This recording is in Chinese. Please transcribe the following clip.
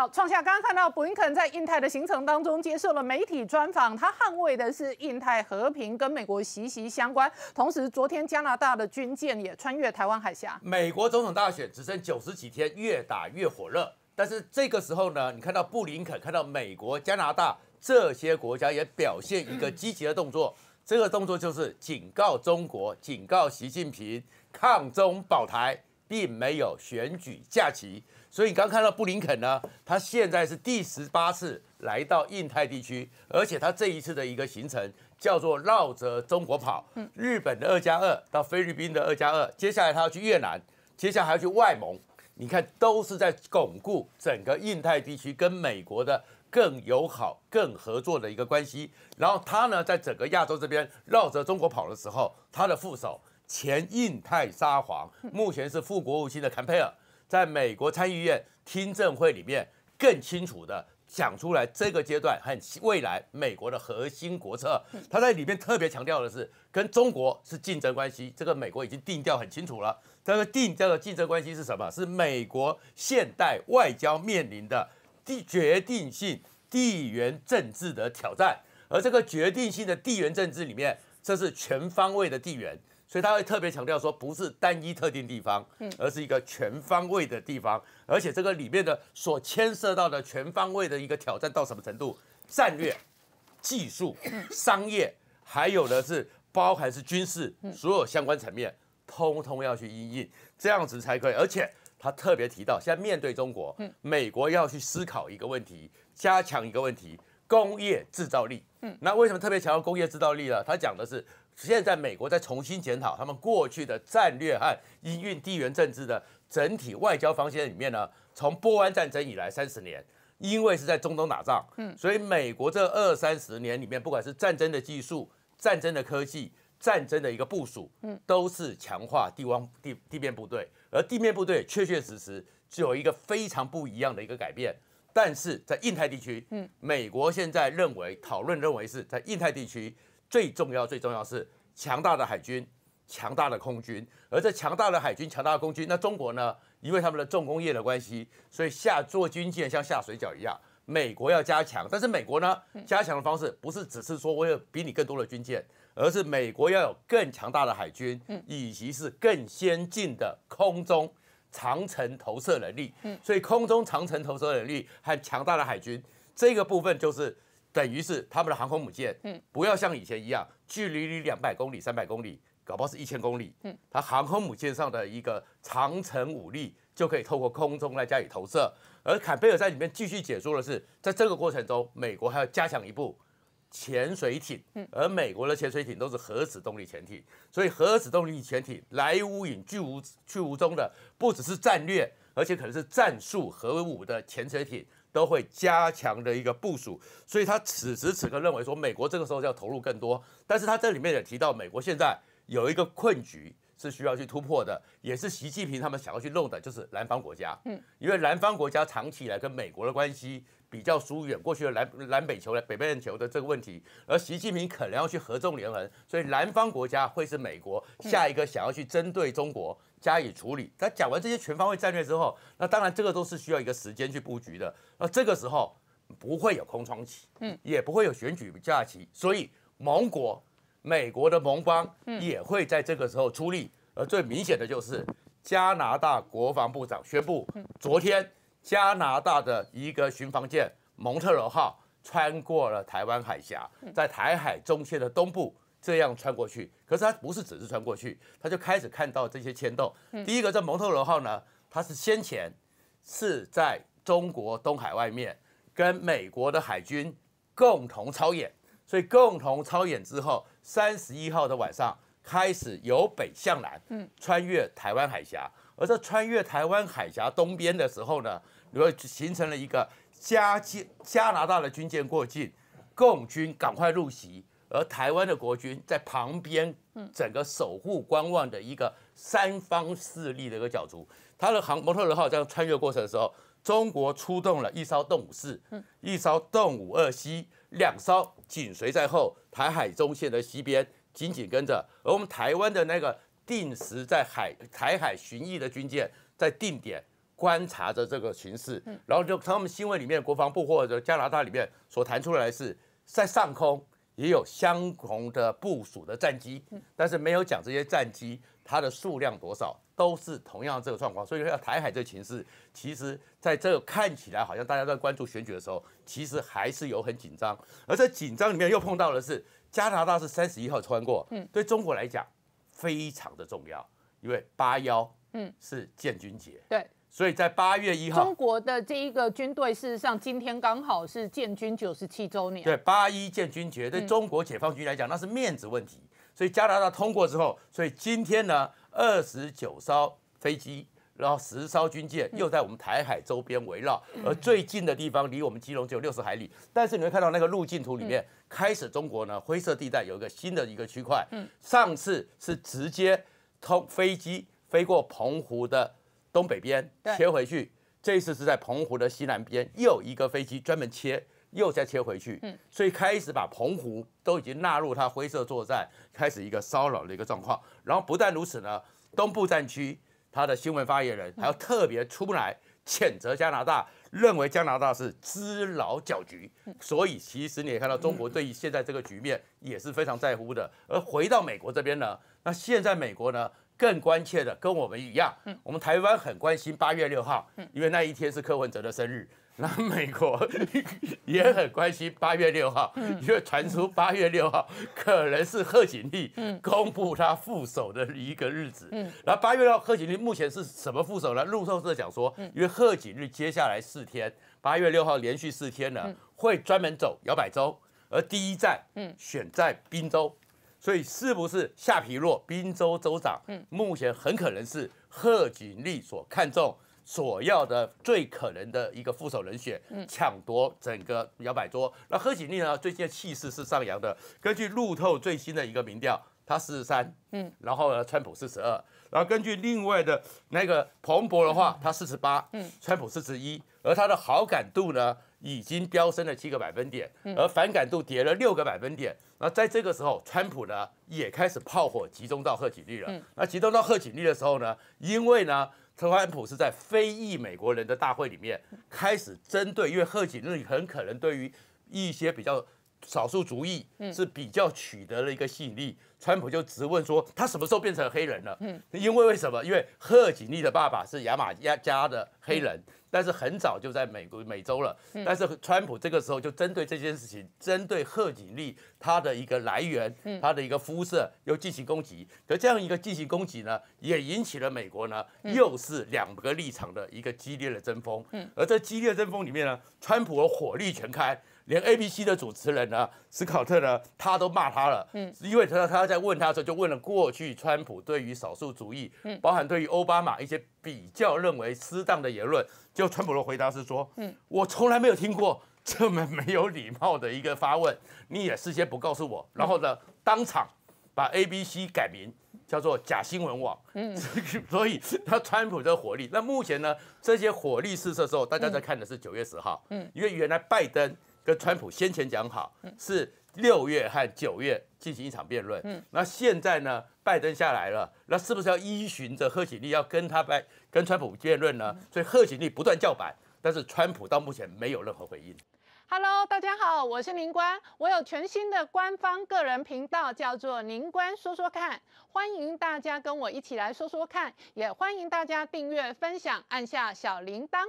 好，创下刚刚看到布林肯在印太的行程当中接受了媒体专访，他捍卫的是印太和平，跟美国息息相关。同时，昨天加拿大的军舰也穿越台湾海峡。美国总统大选只剩九十几天，越打越火热。但是这个时候呢，你看到布林肯看到美国、加拿大这些国家也表现一个 积极的动作，这个动作就是警告中国、警告习近平，抗中保台，并没有选举假期。所以你刚看到布林肯呢，他现在是第十八次来到印太地区，而且他这一次的一个行程叫做绕着中国跑，日本的二加二到菲律宾的二加二，接下来他要去越南，接下来还要去外蒙，你看都是在巩固整个印太地区跟美国的更友好、更合作的一个关系。然后他呢，在整个亚洲这边绕着中国跑的时候，他的副手前印太沙皇，目前是副国务卿的坎佩尔。在美国参议院听证会里面，更清楚的讲出来，这个阶段很未来美国的核心国策。他在里面特别强调的是，跟中国是竞争关系，这个美国已经定调很清楚了。这个定调的竞争关系是什么？是美国现代外交面临的地决定性地缘政治的挑战。而这个决定性的地缘政治里面，这是全方位的地缘。所以他会特别强调说，不是单一特定地方，嗯，而是一个全方位的地方，而且这个里面的所牵涉到的全方位的一个挑战到什么程度，战略、技术、商业，还有的是包含是军事所有相关层面，通通要去应应，这样子才可以。而且他特别提到，现在面对中国，嗯，美国要去思考一个问题，加强一个问题，工业制造力。嗯，那为什么特别强调工业制造力呢？他讲的是。现在在美国在重新检讨他们过去的战略和因运地缘政治的整体外交方针里面呢，从波湾战争以来三十年，因为是在中东打仗，嗯，所以美国这二三十年里面，不管是战争的技术、战争的科技、战争的一个部署，嗯，都是强化地方地地面部队，而地面部队确确实实就有一个非常不一样的一个改变。但是在印太地区，嗯，美国现在认为讨论认为是在印太地区最重要最重要是。强大的海军，强大的空军，而这强大的海军、强大的空军，那中国呢？因为他们的重工业的关系，所以下做军舰像下水饺一样。美国要加强，但是美国呢，加强的方式不是只是说我有比你更多的军舰，而是美国要有更强大的海军，以及是更先进的空中长城投射能力，所以空中长城投射能力和强大的海军这个部分就是。等于是他们的航空母舰，嗯，不要像以前一样距离你两百公里、三百公里，搞不好是一千公里，嗯，它航空母舰上的一个长城武力就可以透过空中来加以投射。而坎贝尔在里面继续解说的是，在这个过程中，美国还要加强一部潜水艇，嗯，而美国的潜水艇都是核子动力潜艇，所以核子动力潜艇来无影去无去无踪的，不只是战略，而且可能是战术核武的潜水艇。都会加强的一个部署，所以他此时此刻认为说，美国这个时候要投入更多，但是他这里面也提到，美国现在有一个困局是需要去突破的，也是习近平他们想要去弄的，就是南方国家，嗯，因为南方国家长期以来跟美国的关系比较疏远，过去的南南北球、的北半球的这个问题，而习近平可能要去合纵连横，所以南方国家会是美国下一个想要去针对中国。加以处理。他讲完这些全方位战略之后，那当然这个都是需要一个时间去布局的。那这个时候不会有空窗期，嗯，也不会有选举假期，所以盟国、美国的盟邦也会在这个时候出力。而最明显的就是加拿大国防部长宣布，昨天加拿大的一个巡防舰“蒙特罗号”穿过了台湾海峡，在台海中线的东部。这样穿过去，可是它不是只是穿过去，它就开始看到这些牵动。第一个，这蒙特罗号呢，它是先前是在中国东海外面跟美国的海军共同操演，所以共同操演之后，三十一号的晚上开始由北向南，嗯，穿越台湾海峡。而在穿越台湾海峡东边的时候呢，如果形成了一个加加加拿大的军舰过境，共军赶快入袭。而台湾的国军在旁边，整个守护观望的一个三方势力的一个角逐。他的航“摩特罗号”这样穿越过程的时候，中国出动了一艘动五四，嗯，一艘动五二 C，两艘紧随在后，台海中线的西边紧紧跟着。而我们台湾的那个定时在海台海巡弋的军舰，在定点观察着这个形势。然后就他们新闻里面，国防部或者加拿大里面所谈出来是，在上空。也有相同的部署的战机，但是没有讲这些战机它的数量多少，都是同样这个状况。所以，说，台海这个情势，其实在这个看起来好像大家都在关注选举的时候，其实还是有很紧张。而在紧张里面又碰到的是，加拿大是三十一号穿过，对中国来讲非常的重要，因为八幺嗯是建军节，对。所以在八月一号，中国的这一个军队事实上今天刚好是建军九十七周年。对，八一建军节对中国解放军来讲那是面子问题。所以加拿大通过之后，所以今天呢，二十九艘飞机，然后十艘军舰又在我们台海周边围绕，而最近的地方离我们基隆只有六十海里。但是你会看到那个路径图里面，开始中国呢灰色地带有一个新的一个区块。嗯。上次是直接通飞机飞过澎湖的。东北边切回去，这一次是在澎湖的西南边又一个飞机专门切，又再切回去，所以开始把澎湖都已经纳入它灰色作战，开始一个骚扰的一个状况。然后不但如此呢，东部战区它的新闻发言人还要特别出来谴责加拿大，认为加拿大是滋扰搅局。所以其实你也看到，中国对于现在这个局面也是非常在乎的。而回到美国这边呢，那现在美国呢？更关切的跟我们一样，我们台湾很关心八月六号，因为那一天是柯文哲的生日。那美国也很关心八月六号，因为传出八月六号可能是贺锦丽公布他副手的一个日子。那八月六号，贺锦丽目前是什么副手呢？路透社讲说，因为贺锦丽接下来四天，八月六号连续四天呢，会专门走摇摆州，而第一站选在宾州。所以，是不是夏皮洛滨州州长？嗯，目前很可能是贺锦丽所看中、所要的最可能的一个副手人选，抢夺整个摇摆桌。那贺锦丽呢？最近的气势是上扬的。根据路透最新的一个民调，他四十三，嗯，然后呢，川普四十二，然后根据另外的那个彭博的话，他四十八，嗯，川普四十一，而他的好感度呢？已经飙升了七个百分点，而反感度跌了六个百分点。那在这个时候，川普呢也开始炮火集中到贺锦丽了。那集中到贺锦丽的时候呢，因为呢，特朗普是在非裔美国人的大会里面开始针对，因为贺锦丽很可能对于一些比较。少数族裔是比较取得了一个吸引力，川普就直问说他什么时候变成黑人了？嗯，因为为什么？因为贺锦丽的爸爸是牙亚加的黑人，但是很早就在美国美洲了。但是川普这个时候就针对这件事情，针对贺锦丽他的一个来源，他的一个肤色，又进行攻击。可这样一个进行攻击呢，也引起了美国呢又是两个立场的一个激烈的争锋。嗯，而在激烈争锋里面呢，川普火力全开。连 A B C 的主持人呢，斯考特呢，他都骂他了。嗯，因为他他在问他的时候，就问了过去川普对于少数主义，嗯，包含对于奥巴马一些比较认为适当的言论。就川普的回答是说，嗯，我从来没有听过这么没有礼貌的一个发问，你也事先不告诉我，然后呢，当场把 A B C 改名叫做假新闻网。嗯，所以他川普的火力。那目前呢，这些火力试射的后，候，大家在看的是九月十号。嗯，因为原来拜登。跟川普先前讲好是六月和九月进行一场辩论，那现在呢，拜登下来了，那是不是要依循着贺锦丽要跟他拜跟川普辩论呢？所以贺锦丽不断叫板，但是川普到目前没有任何回应。Hello，大家好，我是林官，我有全新的官方个人频道，叫做林官说说看，欢迎大家跟我一起来说说看，也欢迎大家订阅、分享，按下小铃铛。